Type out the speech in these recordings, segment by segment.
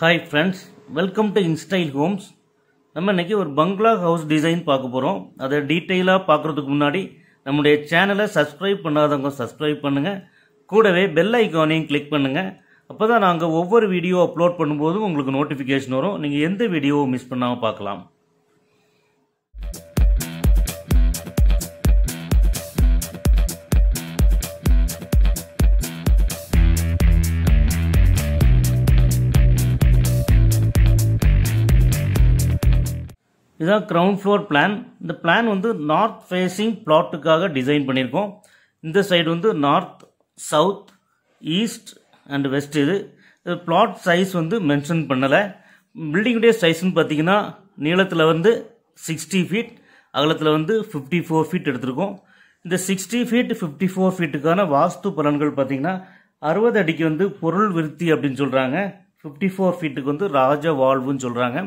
hi friends welcome to instyle homes நம்ம இன்னைக்கு ஒரு பங்களா ஹவுஸ் டிசைன் பார்க்க போகிறோம் அதை டீட்டெயிலாக பார்க்குறதுக்கு முன்னாடி நம்முடைய சேனலை சப்ஸ்கிரைப் பண்ணாதவங்க சப்ஸ்கிரைப் பண்ணுங்கள் கூடவே பெல் ஐக்கானையும் கிளிக் பண்ணுங்கள் அப்போ தான் நாங்கள் ஒவ்வொரு வீடியோ அப்லோட் பண்ணும்போதும் உங்களுக்கு நோட்டிஃபிகேஷன் வரும் நீங்கள் எந்த வீடியோவும் மிஸ் பண்ணாமல் பார்க்கலாம் இதுதான் கிரவுண்ட் ஃப்ளோர் பிளான் இந்த பிளான் வந்து நார்த் ஃபேஸிங் பிளாட்டுக்காக டிசைன் பண்ணியிருக்கோம் இந்த சைடு வந்து north south east and west இது பிளாட் சைஸ் வந்து மென்ஷன் பண்ணலை பில்டிங்குடைய சைஸ்ன்னு பார்த்தீங்கன்னா நீளத்தில் வந்து சிக்ஸ்டி ஃபீட் அகலத்தில் வந்து ஃபிஃப்டி ஃபோர் ஃபீட் எடுத்திருக்கோம் இந்த சிக்ஸ்டி ஃபீட் ஃபிஃப்டி ஃபோர் ஃபீட்டுக்கான வாஸ்து பலன்கள் பார்த்தீங்கன்னா அறுபது அடிக்கு வந்து பொருள் விருத்தி அப்படின்னு சொல்கிறாங்க ஃபிஃப்டி ஃபோர் ஃபீட்டுக்கு வந்து ராஜ வால்வுன்னு சொல்கிறாங்க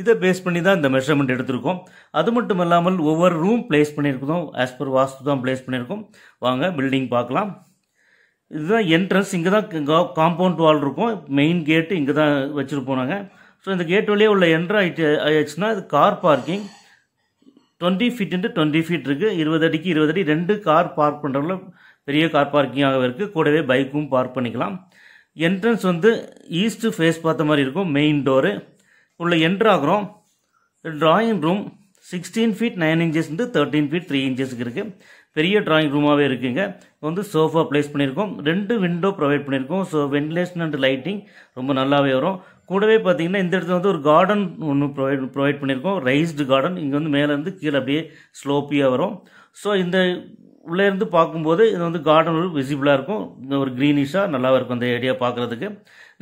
இதை பேஸ் பண்ணி தான் இந்த மெஷர்மெண்ட் எடுத்திருக்கோம் அது மட்டும் இல்லாமல் ஒவ்வொரு ரூம் பிளேஸ் பண்ணியிருக்கோம் ஆஸ் பர் வாஸ்து தான் பிளேஸ் பண்ணியிருக்கோம் வாங்க பில்டிங் பார்க்கலாம் இதுதான் என்ட்ரன்ஸ் இங்கே தான் காம்பவுண்ட் வால் இருக்கும் மெயின் கேட்டு இங்கே தான் வச்சுருப்போம் நாங்கள் ஸோ இந்த கேட் வழியே உள்ள என்ட்ரு ஆகிட்டு ஆயிடுச்சுன்னா இது car parking twenty feet twenty feet இருக்குது இருபது அடிக்கு இருபது அடி ரெண்டு கார் பார்க் பண்ணுறவங்களும் பெரிய கார் பார்க்கிங்காக இருக்குது கூடவே பைக்கும் பார்க் பண்ணிக்கலாம் என்ட்ரன்ஸ் வந்து ஈஸ்ட்டு ஃபேஸ் பார்த்த மாதிரி இருக்கும் மெயின் டோரு உள்ள என்ட்ரு ஆகிறோம் drawing room sixteen feet nine inches into thirteen feet three இன்ச்சஸ்க்கு இருக்குது பெரிய ட்ராயிங் ரூமாகவே இருக்குங்க வந்து சோஃபா ப்ளேஸ் பண்ணியிருக்கோம் ரெண்டு விண்டோ ப்ரொவைட் பண்ணியிருக்கோம் ஸோ வென்டிலேஷன் அண்ட் லைட்டிங் ரொம்ப நல்லாவே வரும் கூடவே பார்த்தீங்கன்னா இந்த இடத்துல வந்து ஒரு கார்டன் ஒன்று ப்ரொவைட் ப்ரொவைட் பண்ணியிருக்கோம் ரைஸ்டு கார்டன் இங்கே வந்து மேலேருந்து கீழே அப்படியே ஸ்லோப்பியாக வரும் ஸோ இந்த உள்ளேருந்து பார்க்கும்போது இது வந்து கார்டன் ஒரு விசிபிளாக இருக்கும் இந்த ஒரு க்ரீனிஷாக நல்லா இருக்கும் அந்த ஏரியா பார்க்குறதுக்கு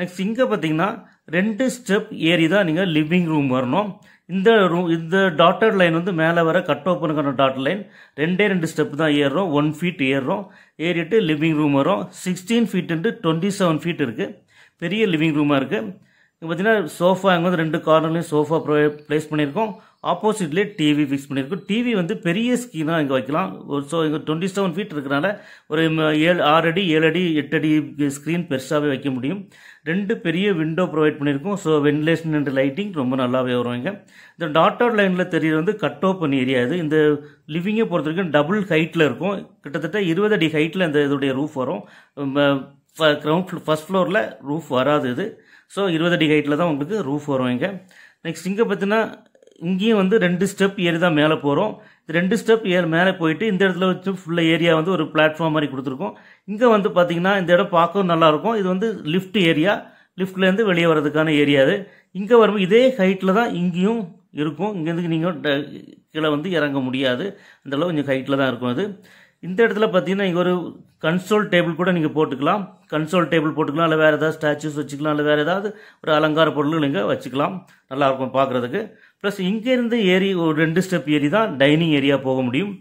நெக்ஸ்ட் இங்கே பார்த்தீங்கன்னா ரெண்டு ஸ்டெப் ஏறி தான் நீங்கள் லிவிங் ரூம் வரணும் இந்த ரூம் இந்த டாட்டர் லைன் வந்து மேலே வர கட் ஓப்பனுக்கான டாட்டர் லைன் ரெண்டே ரெண்டு ஸ்டெப் தான் ஏறுறோம் ஒன் ஃபீட் ஏறுறோம் ஏறிட்டு லிவிங் ரூம் வரும் sixteen feet twenty seven feet இருக்குது பெரிய லிவிங் ரூமாக இருக்குது இப்போ பார்த்தீங்கன்னா சோஃபா அங்கே வந்து ரெண்டு கார்னர்லேயும் சோஃபா ப்ளேஸ் பண்ணியிருக்கோம் ஆப்போசிட்லேயே டிவி ஃபிக்ஸ் பண்ணியிருக்கோம் டிவி வந்து பெரிய ஸ்கீனாக இங்கே வைக்கலாம் ஒரு ஸோ இங்கே டுவெண்ட்டி செவன் ஃபீட் இருக்கிறனால ஒரு ஏழு ஆறு அடி ஏழு அடி எட்டு அடி ஸ்க்ரீன் பெருசாகவே வைக்க முடியும் ரெண்டு பெரிய விண்டோ ப்ரொவைட் பண்ணியிருக்கோம் ஸோ வென்டிலேஷன் அண்ட் லைட்டிங் ரொம்ப நல்லாவே வரும் இங்கே இந்த டாட்டர் லைனில் தெரியுது வந்து கட் ஓப்பன் ஏரியா இது இந்த லிவிங்கை பொறுத்த வரைக்கும் டபுள் ஹைட்டில் இருக்கும் கிட்டத்தட்ட இருபது அடி ஹைட்டில் இந்த இதோடைய ரூஃப் வரும் கிரவுண்ட் ஃபஸ்ட் ஃப்ளோரில் ரூஃப் வராது இது ஸோ இருபது அடி ஹைட்டில் தான் உங்களுக்கு ரூஃப் வரும் இங்கே நெக்ஸ்ட் இங்கே பார்த்தீங்கன்னா இங்கேயும் வந்து ரெண்டு ஸ்டெப் ஏறி தான் மேலே போகிறோம் ரெண்டு ஸ்டெப் ஏ மேலே போயிட்டு இந்த இடத்துல வச்சு ஃபுல்லாக ஏரியா வந்து ஒரு பிளாட்ஃபார்ம் மாதிரி கொடுத்துருக்கோம் இங்கே வந்து பார்த்தீங்கன்னா இந்த இடம் பார்க்கவும் நல்லாயிருக்கும் இது வந்து லிஃப்ட் ஏரியா லிஃப்ட்லேருந்து வெளியே வர்றதுக்கான ஏரியா அது இங்கே வரும் இதே ஹைட்டில் தான் இங்கேயும் இருக்கும் இங்கேருந்து நீங்கள் கீழே வந்து இறங்க முடியாது அந்தளவு கொஞ்சம் ஹைட்டில் தான் இருக்கும் அது இந்த இடத்துல பார்த்தீங்கன்னா இங்கே ஒரு கன்சோல் டேபிள் கூட நீங்கள் போட்டுக்கலாம் கன்சோல் டேபிள் போட்டுக்கலாம் இல்லை வேறு ஏதாவது ஸ்டாச்சூஸ் வச்சுக்கலாம் இல்லை வேறு ஏதாவது ஒரு அலங்கார பொருள் நீங்கள் வச்சுக்கலாம் நல்லாயிருக்கும் பார்க்குறதுக்கு ப்ளஸ் இங்கேருந்து ஏரி ஒரு ரெண்டு ஸ்டெப் ஏரி தான் டைனிங் ஏரியா போக முடியும்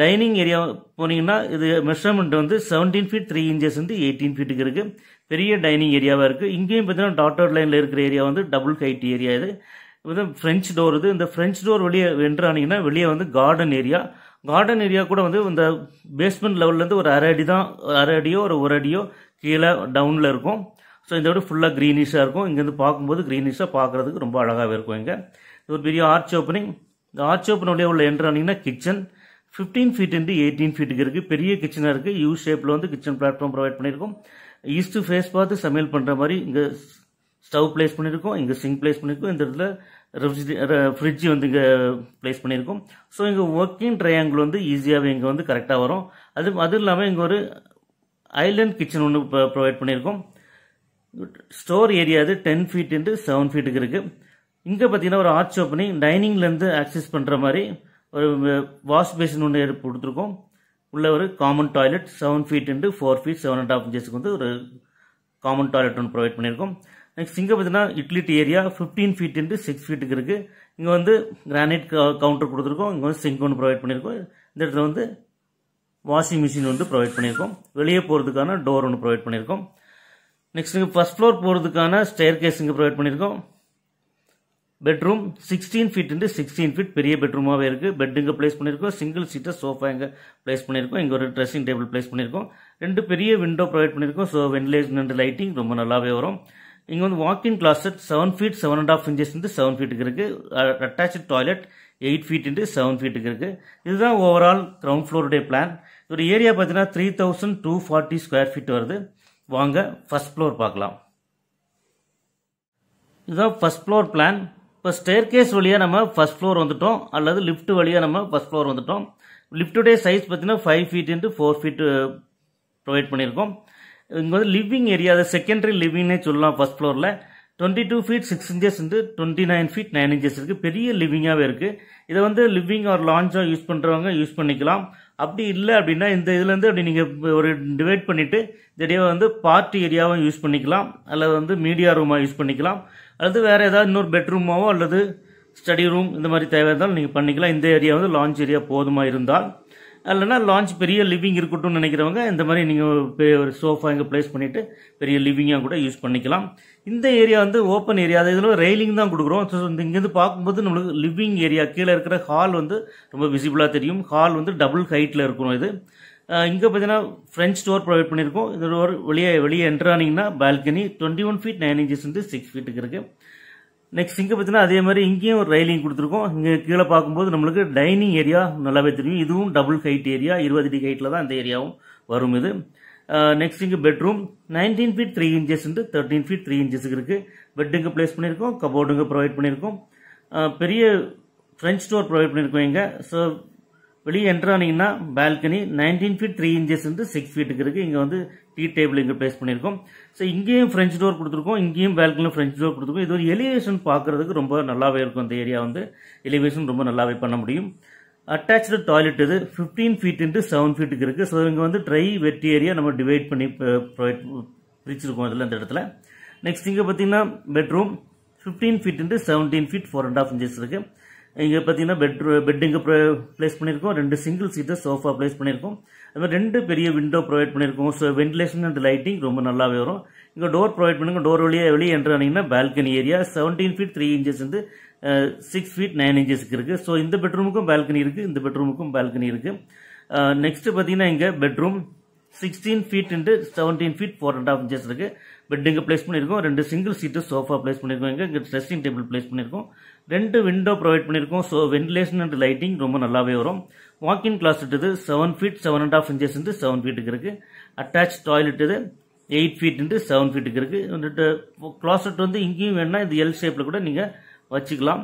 டைனிங் ஏரியா போனீங்கன்னா இது மெஷர்மெண்ட் வந்து செவன்டீன் ஃபீட் த்ரீ இன்ச்சஸ் வந்து எயிட்டீன் ஃபீட்டுக்கு இருக்குது பெரிய டைனிங் ஏரியாவாக இருக்குது இங்கேயும் பார்த்தீங்கன்னா டாட்டர் லைனில் இருக்கிற ஏரியா வந்து டபுள் ஹைட் ஏரியா இது இது ஃப்ரெஞ்ச் டோர் இது இந்த ஃப்ரெஞ்ச் டோர் வெளியே வென்றானீங்கன்னா வெளியே வந்து கார்டன் ஏரியா கார்டன் ஏரியா கூட வந்து இந்த பேஸ்மெண்ட் லெவல்லேருந்து ஒரு அரை அடி தான் அரை அடியோ ஒரு ஒரு அடியோ கீழே டவுனில் இருக்கும் ஸோ இந்த விட ஃபுல்லாக க்ரீனிஷாக இருக்கும் இங்கேருந்து பார்க்கும்போது க்ரீனிஷாக பார்க்குறதுக்கு ரொம்ப அழகாகவே இருக்கும் இங்கே இது ஒரு பெரிய ஆர்ச் ஓப்பனிங் இந்த ஆர்ச் ஓப்பனுடைய உள்ள என்ட்ரானிங்கன்னா கிச்சன் ஃபிஃப்டீன் ஃபீட்டு எயிட்டீன் ஃபீட்டுக்கு இருக்குது பெரிய கிச்சனாக இருக்குது யூ ஷேப்பில் வந்து கிச்சன் பிளாட்ஃபார்ம் ப்ரொவைட் பண்ணியிருக்கோம் ஈஸ்ட்டு ஃபேஸ் பார்த்து சமையல் பண்ணுற மாதிரி இங்கே ஸ்டவ் பிளேஸ் பண்ணியிருக்கோம் இங்கே சிங்க் பிளேஸ் பண்ணியிருக்கோம் இந்த இடத்துல ஃப்ரிட்ஜ் வந்து இங்கே ப்ளேஸ் பண்ணியிருக்கோம் ஸோ இங்கே ஒர்க்கிங் ட்ரையாங்கிள் வந்து ஈஸியாகவே இங்கே வந்து கரெக்டாக வரும் அது அதுவும் இல்லாமல் இங்கே ஒரு ஐலண்ட் கிச்சன் ஒன்று ப்ரொவைட் பண்ணியிருக்கோம் ஸ்டோர் ஏரியா அது டென் ஃபீட் இன்ட்டு செவன் ஃபீட்டுக்கு இருக்குது இங்கே பார்த்தீங்கன்னா ஒரு ஆர்ச் ஓப்பனிங் டைனிங்லேருந்து ஆக்சஸ் பண்ணுற மாதிரி ஒரு வாஷ் பேஷன் ஒன்று கொடுத்துருக்கோம் உள்ள ஒரு common toilet seven feet into four feet seven and half இன்ச்சஸ்க்கு வந்து ஒரு காமன் டாய்லெட் ஒன்று ப்ரொவைட் பண்ணியிருக்கோம் நெக்ஸ்ட் இங்கே பார்த்தீங்கன்னா இட்லிட் area fifteen feet into six ஃபீட்டுக்கு இருக்குது இங்கே வந்து கிரானைட் கவுண்டர் கொடுத்துருக்கோம் இங்கே வந்து சிங்க் ஒன்று ப்ரொவைட் பண்ணியிருக்கோம் இந்த இடத்துல வந்து வாஷிங் மிஷின் வந்து ப்ரொவைட் பண்ணியிருக்கோம் வெளியே போகிறதுக்கான டோர் ஒன்று ப்ரொவைட் பண்ணியிருக்கோம் நெக்ஸ்ட் இங்கே ஃபஸ்ட் ஃப்ளோர் போகிறதுக்கான ஸ்டேர் கேஸ் இங்கே ப்ரொவைட் பண்ணியிருக்கோம் bedroom sixteen feet into sixteen feet பெரிய பெட்ரூமாகவே இருக்குது பெட் இங்கே ப்ளேஸ் பண்ணியிருக்கோம் சிங்கிள் சீட்டை சோஃபா இங்கே ப்ளேஸ் பண்ணியிருக்கோம் இங்கே ஒரு ட்ரெஸ்ஸிங் டேபிள் பிளேஸ் பண்ணியிருக்கோம் ரெண்டு பெரிய விண்டோ ப்ரொவைட் பண்ணியிருக்கோம் ஸோ வென்டிலேஷன் அண்ட் லைட்டிங் ரொம்ப நல்லாவே வரும் இங்கே வந்து walking closet seven feet seven and half inches வந்து செவன் ஃபீட்டுக்கு இருக்குது attach toilet eight feet into seven ஃபீட்டுக்கு இருக்குது இதுதான் ஓவரால் கிரவுண்ட் ஃப்ளோருடைய பிளான் இதோட ஏரியா பார்த்தீங்கன்னா three thousand two forty square feet வருது வாங்க ஃபஸ்ட் ஃப்ளோர் பார்க்கலாம் இதுதான் ஃபஸ்ட் ஃப்ளோர் பிளான் இப்போ ஸ்டேர் கேஸ் வழியாக நம்ம ஃபஸ்ட் ஃப்ளோர் வந்துட்டோம் அல்லது லிஃப்ட் வழியாக நம்ம ஃபஸ்ட் ஃப்ளோர் வந்துட்டோம் லிஃப்ட்டுடைய சைஸ் பார்த்தீங்கன்னா five feet into four feet provide பண்ணியிருக்கோம் இங்கே வந்து லிவிங் ஏரியா அதை செகண்டரி லிவிங்னே சொல்லலாம் ஃபர்ஸ்ட் ஃப்ளோரில் twenty two feet six inches வந்து twenty nine feet nine inches இருக்குது பெரிய லிவிங்காகவே இருக்குது இதை வந்து லிவிங் ஒரு லான்ச்சாக யூஸ் பண்ணுறவங்க யூஸ் பண்ணிக்கலாம் அப்படி இல்லை அப்படின்னா இந்த இதுலேருந்து அப்படி நீங்கள் ஒரு டிவைட் பண்ணிவிட்டு திடீர் வந்து பார்ட்டி ஏரியாவும் யூஸ் பண்ணிக்கலாம் அல்லது வந்து மீடியா ரூமாக யூஸ் பண்ணிக்கலாம் அல்லது வேறு ஏதாவது இன்னொரு பெட்ரூமாவோ அல்லது ஸ்டடி ரூம் இந்த மாதிரி தேவை இருந்தாலும் நீங்கள் பண்ணிக்கலாம் இந்த ஏரியா வந்து லான்ச் ஏரியா போதுமாக இருந்தால் இல்லைனா லான்ச் பெரிய லிவிங் இருக்கட்டும்னு நினைக்கிறவங்க இந்த மாதிரி நீங்கள் பெரிய ஒரு சோஃபா இங்கே ப்ளேஸ் பண்ணிவிட்டு பெரிய லிவிங்காக கூட யூஸ் பண்ணிக்கலாம் இந்த ஏரியா வந்து ஓப்பன் ஏரியா அது இதில் ரெயிலிங் தான் கொடுக்குறோம் ஸோ இந்த இங்கேருந்து பார்க்கும்போது நம்மளுக்கு லிவிங் ஏரியா கீழே இருக்கிற ஹால் வந்து ரொம்ப விசிபிளாக தெரியும் ஹால் வந்து டபுள் ஹைட்டில் இருக்கணும் இது இங்கே பார்த்தீங்கன்னா ஃப்ரெஞ்ச் ஸ்டோர் ப்ரொவைட் பண்ணியிருக்கோம் இது ஒரு வெளியே வெளியே என்ட்ரானிங்கன்னா balcony twenty one feet nine inches வந்து சிக்ஸ் ஃபீட்டுக்கு இருக்குது நெக்ஸ்ட் இங்கே பார்த்தீங்கன்னா அதே மாதிரி இங்கேயும் ஒரு ரயிலிங் கொடுத்துருக்கோம் இங்கே கீழே பார்க்கும்போது நம்மளுக்கு டைனிங் ஏரியா நல்லாவே தெரியும் இதுவும் டபுள் ஹைட் ஏரியா இருபது டி ஹைட்டில் தான் இந்த ஏரியாவும் வரும் இது நெக்ஸ்ட் இங்கே bedroom nineteen feet three inches thirteen feet three இன்ச்சஸுக்கு இருக்குது பெட்டுங்க பிளேஸ் பண்ணியிருக்கோம் கபோர்டுங்க ப்ரொவைட் பண்ணியிருக்கோம் பெரிய ஃப்ரெஞ்ச் டோர் ப்ரொவைட் பண்ணியிருக்கோம் இங்கே ஸோ வெளியே என்ட்ரானிங்கன்னா balcony nineteen feet three inches six ஃபீட்டுக்கு இருக்குது இங்கே வந்து டீ டேபிள் இங்கே பிளேஸ் பண்ணியிருக்கோம் ஸோ இங்கேயும் ஃப்ரெஞ்ச் டோர் கொடுத்துருக்கோம் இங்கேயும் பேல்கனில் ஃப்ரெஞ்ச் டோர் கொடுத்துருக்கோம் இது ஒரு எலிவேஷன் பார்க்குறதுக்கு ரொம்ப நல்லாவே இருக்கும் அந்த ஏரியா வந்து எலிவேஷன் ரொம்ப நல்லாவே பண்ண முடியும் அட்டாச்சு டாய்லெட் இது ஃபிஃப்டீன் ஃபீட் இன்ட்டு செவன் ஃபீட்டுக்கு இருக்குது ஸோ இங்கே வந்து ட்ரை வெட்டி ஏரியா நம்ம டிவைட் பண்ணி ப்ரொவைட் பிரிச்சிருக்கோம் இதில் அந்த இடத்துல நெக்ஸ்ட் இங்கே பார்த்தீங்கன்னா bedroom fifteen feet into seventeen feet four and half inches இருக்குது இங்கே பார்த்தீங்கன்னா பெட் பெட்டுங்க ப்ளேஸ் பண்ணியிருக்கோம் ரெண்டு சிங்கிள் சீட்டர் சோஃபா ப்ளேஸ் பண்ணியிருக்கோம் அது மாதிரி ரெண்டு பெரிய விண்டோ ப்ரொவைட் பண்ணியிருக்கோம் ஸோ வென்டிலேஷன் அண்ட் லைட்டிங் ரொம்ப நல்லாவே வரும் இங்கே டோர் ப்ரொவைட் பண்ணுங்கள் டோர் வழியாக வெளியே ஆனீங்கன்னா balcony area seventeen feet three inches வந்து சிக்ஸ் ஃபீட் நைன் இன்ச்சஸ்க்கு இருக்குது ஸோ இந்த பெட்ரூமுக்கும் பால்கனி இருக்குது இந்த பெட்ரூமுக்கும் பால்கனி இருக்குது நெக்ஸ்ட்டு பார்த்தீங்கன்னா இங்கே bedroom sixteen feet into seventeen feet four and half inches இருக்குது பெட்டுங்க பிளேஸ் பண்ணியிருக்கோம் ரெண்டு சிங்கிள் சீட்டு சோஃபா பிளேஸ் பண்ணியிருக்கோம் இங்கே இங்கே ட்ரெஸ்ஸிங் டேபிள் பிளேஸ் பண்ணியிருக்கோம் ரெண்டு விண்டோ ப்ரொவைட் பண்ணியிருக்கோம் ஸோ வென்டிலேஷன் அண்ட் லைட்டிங் ரொம்ப நல்லாவே வரும் walking closet seven feet seven and half inches இருந்து செவன் ஃபீட்டுக்கு இருக்குது அட்டாச் டாய்லெட் இது எயிட் ஃபீட் இன்ட்டு செவன் ஃபீட்டுக்கு இருக்குது கிளாஸ்ட் வந்து இங்கேயும் வேணும்னா இது எல் ஷேப்பில் கூட நீங்கள் வச்சுக்கலாம்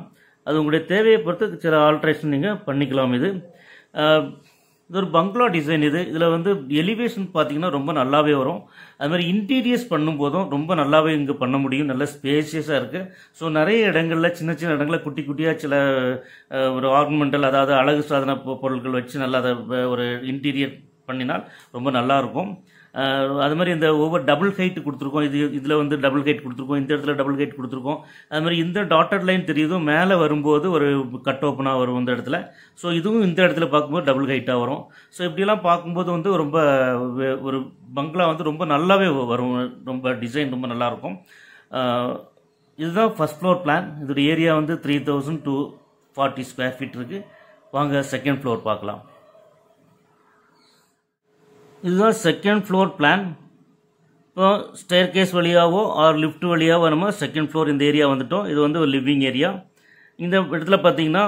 அது உங்களுடைய தேவையை பொறுத்து சில ஆல்ட்ரேஷன் நீங்கள் பண்ணிக்கலாம் இது இது ஒரு பங்களா டிசைன் இது இதில் வந்து எலிவேஷன் பார்த்தீங்கன்னா ரொம்ப நல்லாவே வரும் அது மாதிரி இன்டீரியர்ஸ் பண்ணும்போதும் ரொம்ப நல்லாவே இங்கே பண்ண முடியும் நல்ல ஸ்பேஷியஸாக இருக்குது ஸோ நிறைய இடங்களில் சின்ன சின்ன இடங்களில் குட்டி குட்டியாக சில ஒரு ஆர்மெண்டல் அதாவது அழகு சாதன பொருட்கள் வச்சு நல்லா அதை ஒரு இன்டீரியர் பண்ணினால் ரொம்ப நல்லாயிருக்கும் அது மாதிரி இந்த ஒவ்வொரு டபுள் ஹைட் கொடுத்துருக்கோம் இது இதில் வந்து டபுள் ஹைட் கொடுத்துருக்கோம் இந்த இடத்துல டபுள் ஹைட் கொடுத்துருக்கோம் அது மாதிரி இந்த டாட்டட் லைன் தெரியுதும் மேலே வரும்போது ஒரு கட் ஓப்பனாக வரும் இந்த இடத்துல ஸோ இதுவும் இந்த இடத்துல பார்க்கும்போது டபுள் ஹைட்டாக வரும் ஸோ இப்படிலாம் பார்க்கும்போது வந்து ரொம்ப ஒரு பங்களா வந்து ரொம்ப நல்லாவே வரும் ரொம்ப டிசைன் ரொம்ப நல்லாயிருக்கும் இதுதான் ஃபஸ்ட் ஃப்ளோர் பிளான் இதோட ஏரியா வந்து three thousand two forty square feet இருக்குது வாங்க செகண்ட் ஃப்ளோர் பார்க்கலாம் இதுதான் செகண்ட் ஃப்ளோர் பிளான் இப்போ ஸ்டேர் கேஸ் வழியாகவோ ஆர் லிஃப்ட் வழியாகவோ நம்ம செகண்ட் ஃப்ளோர் இந்த ஏரியா வந்துட்டோம் இது வந்து ஒரு லிவிங் ஏரியா இந்த இடத்துல பார்த்தீங்கன்னா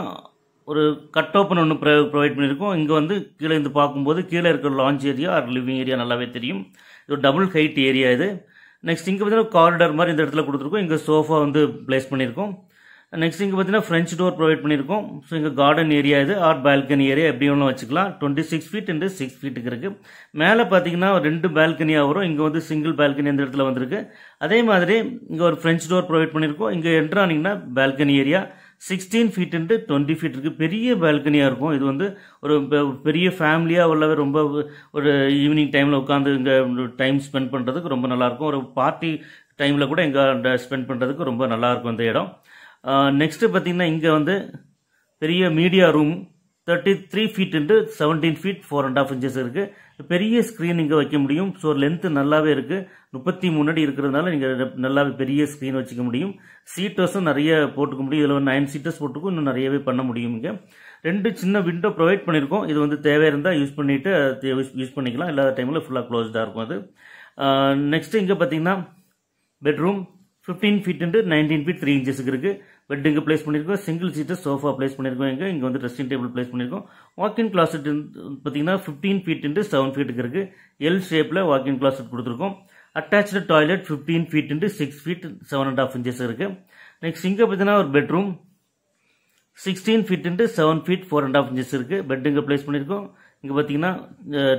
ஒரு கட் ஓப்பன் ஒன்று ப்ரொ ப்ரொவைட் பண்ணியிருக்கோம் இங்கே வந்து கீழே இருந்து பார்க்கும்போது கீழே இருக்கிற lounge area or living area நல்லாவே தெரியும் இது ஒரு டபுள் ஹைட் ஏரியா இது நெக்ஸ்ட் இங்கே பார்த்தீங்கன்னா காரிடர் மாதிரி இந்த இடத்துல கொடுத்துருக்கோம் இங்கே சோஃபா வந்து பிளேஸ் பண்ணியிருக்கோம் நெக்ஸ்ட் இங்கே பார்த்தீங்கன்னா ஃப்ரெஞ்ச் டோர் ப்ரொவைட் பண்ணியிருக்கோம் ஸோ இங்கே கார்டன் ஏரியா இது ஆர் பால்கனி ஏரியா எப்படி ஒன்றும் வச்சுக்கலாம் twenty six feet and six ஃபீட்டுக்கு இருக்குது மேலே பார்த்தீங்கன்னா ரெண்டு பால்கனியாக வரும் இங்கே வந்து சிங்கிள் பால்கனி அந்த இடத்துல வந்திருக்கு அதே மாதிரி இங்கே ஒரு ஃப்ரெஞ்ச் டோர் ப்ரொவைட் பண்ணியிருக்கோம் இங்கே என்ட்ரானிங்கன்னா balcony area sixteen feet into twenty feet இருக்குது பெரிய பால்கனியாக இருக்கும் இது வந்து ஒரு பெரிய ஃபேமிலியாக உள்ளவர் ரொம்ப ஒரு ஈவினிங் டைமில் உட்காந்து இங்கே டைம் ஸ்பெண்ட் பண்ணுறதுக்கு ரொம்ப நல்லாயிருக்கும் ஒரு பார்ட்டி டைமில் கூட இங்கே ஸ்பெண்ட் பண்ணுறதுக்கு ரொம்ப நல்லாயிருக்கும் இந்த இடம் நெக்ஸ்ட்டு பார்த்தீங்கன்னா இங்கே வந்து பெரிய media room thirty three feet into seventeen feet four and half inches இருக்குது பெரிய ஸ்க்ரீன் இங்கே வைக்க முடியும் ஸோ லென்த்து நல்லாவே இருக்குது முப்பத்தி மூணு அடி இருக்கிறதுனால நீங்கள் நல்லாவே பெரிய ஸ்க்ரீன் வச்சுக்க முடியும் சீட்டர்ஸும் நிறைய போட்டுக்க முடியும் இதில் ஒரு நைன் சீட்டர்ஸ் போட்டுக்கும் இன்னும் நிறையவே பண்ண முடியும் இங்கே ரெண்டு சின்ன விண்டோ ப்ரொவைட் பண்ணியிருக்கோம் இது வந்து தேவை இருந்தால் யூஸ் பண்ணிவிட்டு யூஸ் பண்ணிக்கலாம் இல்லாத டைமில் ஃபுல்லாக க்ளோஸ்டாக இருக்கும் அது நெக்ஸ்ட்டு இங்கே பார்த்தீங்கன்னா bedroom fifteen feet into nineteen feet three இன்ச்சஸுக்கு இருக்குது பெட்டுக்கு ப்ளேஸ் பண்ணியிருக்கோம் சிங்கிள் சீட்டு சோஃபா ப்ளேஸ் பண்ணியிருக்கோம் இங்கே இங்கே வந்து ட்ரெஸ்ஸிங் டேபிள் பிளேஸ் பண்ணியிருக்கோம் வாக்கின் கிளாசெட் பார்த்தீங்கன்னா ஃபிஃப்டீன் ஃபீட் இன்ட்டு செவன் ஃபீட்டுக்கு இருக்குது எல் ஷேப்பில் வாக்கின் கிளாசெட் கொடுத்துருக்கோம் attach toilet fifteen feet into six feet seven and half inches இருக்குது நெக்ஸ்ட் இங்கே பார்த்தீங்கன்னா ஒரு bedroom sixteen feet into seven feet four and half inches இருக்குது பெட் இங்கே ப்ளேஸ் பண்ணியிருக்கோம் இங்கே பார்த்தீங்கன்னா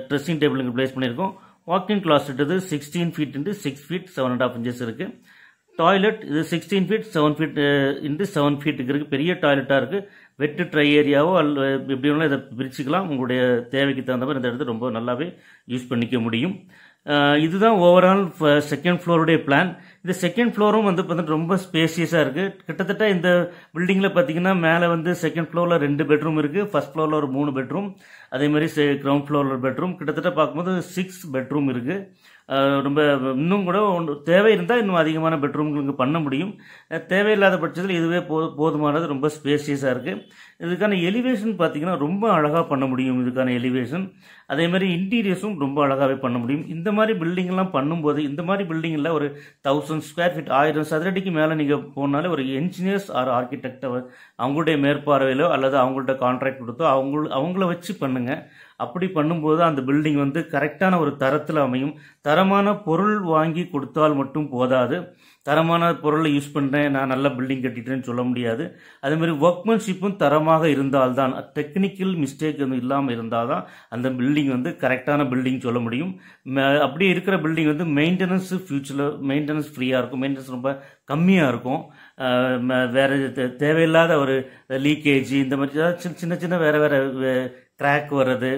ட்ரெஸ்ஸிங் டேபிள் இங்கே ப்ளேஸ் பண்ணியிருக்கோம் வாக்கின் கிளாசெட் இது sixteen feet into six feet seven and half inches இருக்குது டாய்லெட் இது sixteen feet seven feet into seven ஃபீட்டுக்கு இருக்குது பெரிய டாய்லெட்டாக இருக்குது வெட்டு ட்ரை ஏரியாவோ அல்ல எப்படி வேணாலும் இதை பிரிச்சுக்கலாம் உங்களுடைய தேவைக்கு தகுந்த மாதிரி இந்த இடத்த ரொம்ப நல்லாவே யூஸ் பண்ணிக்க முடியும் இதுதான் ஓவரால் செகண்ட் ஃப்ளோருடைய பிளான் இந்த செகண்ட் ஃப்ளோரும் வந்து பார்த்தீங்கன்னா ரொம்ப ஸ்பேசியஸாக இருக்குது கிட்டத்தட்ட இந்த பில்டிங்கில் பார்த்தீங்கன்னா மேலே வந்து செகண்ட் ஃப்ளோரில் ரெண்டு பெட்ரூம் இருக்குது ஃபஸ்ட் ஃப்ளோரில் ஒரு மூணு பெட்ரூம் அதே மாதிரி கிரவுண்ட் ஃப்ளோரில் பெட்ரூம் கிட்டத்தட்ட பார்க்கும்போது சிக்ஸ் பெட்ரூம் இருக்குது ரொம்ப இன்னும் கூட ஒன்று தேவை இருந்தால் இன்னும் அதிகமான பெட்ரூம்களுக்கு பண்ண முடியும் தேவையில்லாத பட்சத்தில் இதுவே போ போதுமானது ரொம்ப ஸ்பேசியஸாக இருக்குது இதுக்கான எலிவேஷன் பார்த்திங்கன்னா ரொம்ப அழகாக பண்ண முடியும் இதுக்கான எலிவேஷன் அதேமாதிரி இன்டீரியர்ஸும் ரொம்ப அழகாகவே பண்ண முடியும் இந்த மாதிரி பில்டிங்லாம் பண்ணும்போது இந்த மாதிரி பில்டிங்கில் ஒரு தௌசண்ட் ஸ்கொயர் ஃபீட் ஆயிரம் சதுரடிக்கு மேலே நீங்கள் போனாலே ஒரு என்ஜினியர்ஸ் ஆர் ஆர்கிடெக்டை அவங்களுடைய மேற்பார்வையிலோ அல்லது அவங்கள்ட்ட கான்ட்ராக்ட் கொடுத்தோ அவங்க அவங்கள வச்சு பண்ணுங்கள் அப்படி பண்ணும்போது அந்த பில்டிங் வந்து கரெக்டான ஒரு தரத்தில் அமையும் தரமான பொருள் வாங்கி கொடுத்தால் மட்டும் போதாது தரமான பொருளை யூஸ் பண்ணுறேன் நான் நல்ல பில்டிங் கட்டிட்டேன்னு சொல்ல முடியாது அதேமாதிரி ஒர்க்மேன்ஷிப்பும் தரமாக இருந்தால்தான் டெக்னிக்கல் மிஸ்டேக் இல்லாமல் இருந்தால் தான் அந்த பில்டிங் வந்து கரெக்டான பில்டிங் சொல்ல முடியும் அப்படியே இருக்கிற பில்டிங் வந்து மெயின்டெனன்ஸ் ஃபியூச்சரில் மெயின்டெனன்ஸ் ஃப்ரீயாக இருக்கும் மெயின்டெனன்ஸ் ரொம்ப கம்மியாக இருக்கும் வேறு தேவையில்லாத ஒரு லீக்கேஜ் இந்த மாதிரி சின்ன சின்ன வேறு வேறு கிராக் வர்றது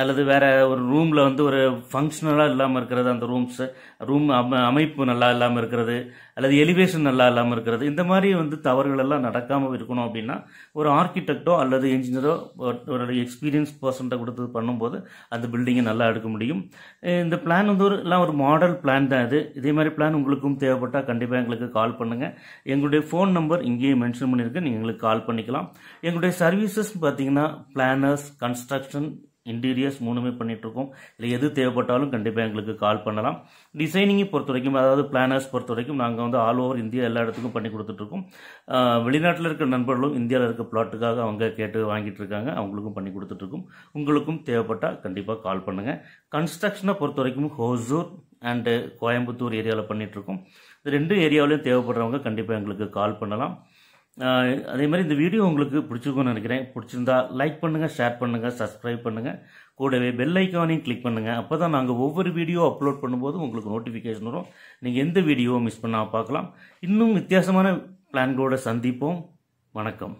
அல்லது வேறு ஒரு ரூமில் வந்து ஒரு ஃபங்க்ஷனலாக இல்லாமல் இருக்கிறது அந்த ரூம்ஸு ரூம் அமைப்பு நல்லா இல்லாமல் இருக்கிறது அல்லது எலிவேஷன் நல்லா இல்லாமல் இருக்கிறது இந்த மாதிரி வந்து தவறுகளெல்லாம் நடக்காமல் இருக்கணும் அப்படின்னா ஒரு ஆர்கிடெக்டோ அல்லது என்ஜினியரோ ஒரு எக்ஸ்பீரியன்ஸ் பர்சன்ட்டை கொடுத்து பண்ணும்போது அந்த பில்டிங்கை நல்லா எடுக்க முடியும் இந்த பிளான் வந்து ஒரு எல்லாம் ஒரு மாடல் பிளான் தான் இது இதே மாதிரி பிளான் உங்களுக்கும் தேவைப்பட்டால் கண்டிப்பாக எங்களுக்கு கால் பண்ணுங்கள் எங்களுடைய ஃபோன் நம்பர் இங்கேயே மென்ஷன் பண்ணியிருக்கு நீங்கள் எங்களுக்கு கால் பண்ணிக்கலாம் எங்களுடைய சர்வீசஸ் பார்த்தீங்கன்னா பிளானர்ஸ் கன்ஸ்ட்ரக்ஷன் இன்டீரியர்ஸ் மூணுமே பண்ணிகிட்ருக்கோம் இல்லை எது தேவைப்பட்டாலும் கண்டிப்பாக எங்களுக்கு கால் பண்ணலாம் டிசைனிங்கை பொறுத்த வரைக்கும் அதாவது பிளானர்ஸ் பொறுத்த வரைக்கும் நாங்கள் வந்து ஆல் ஓவர் இந்தியா எல்லா இடத்துக்கும் பண்ணி கொடுத்துட்ருக்கோம் வெளிநாட்டில் இருக்கிற நண்பர்களும் இந்தியாவில் இருக்க பிளாட்டுக்காக அவங்க கேட்டு வாங்கிட்டு இருக்காங்க அவங்களுக்கும் பண்ணி கொடுத்துட்ருக்கோம் உங்களுக்கும் தேவைப்பட்டால் கண்டிப்பாக கால் பண்ணுங்கள் கன்ஸ்ட்ரக்ஷனை பொறுத்த வரைக்கும் ஹோசூர் அண்டு கோயம்புத்தூர் ஏரியாவில் பண்ணிகிட்ருக்கோம் இந்த ரெண்டு ஏரியாவிலையும் தேவைப்படுறவங்க கண்டிப்பாக எங்களுக்கு கால் பண்ணலாம் அதே மாதிரி இந்த வீடியோ உங்களுக்கு பிடிச்சிருக்கும்னு நினைக்கிறேன் பிடிச்சிருந்தா லைக் பண்ணுங்கள் ஷேர் பண்ணுங்கள் சப்ஸ்கிரைப் பண்ணுங்கள் கூடவே பெல் ஐக்கானையும் கிளிக் பண்ணுங்கள் அப்போ தான் நாங்கள் ஒவ்வொரு வீடியோ அப்லோட் பண்ணும்போது உங்களுக்கு நோட்டிஃபிகேஷன் வரும் நீங்கள் எந்த வீடியோவும் மிஸ் பண்ணால் பார்க்கலாம் இன்னும் வித்தியாசமான பிளான்களோட சந்திப்போம் வணக்கம்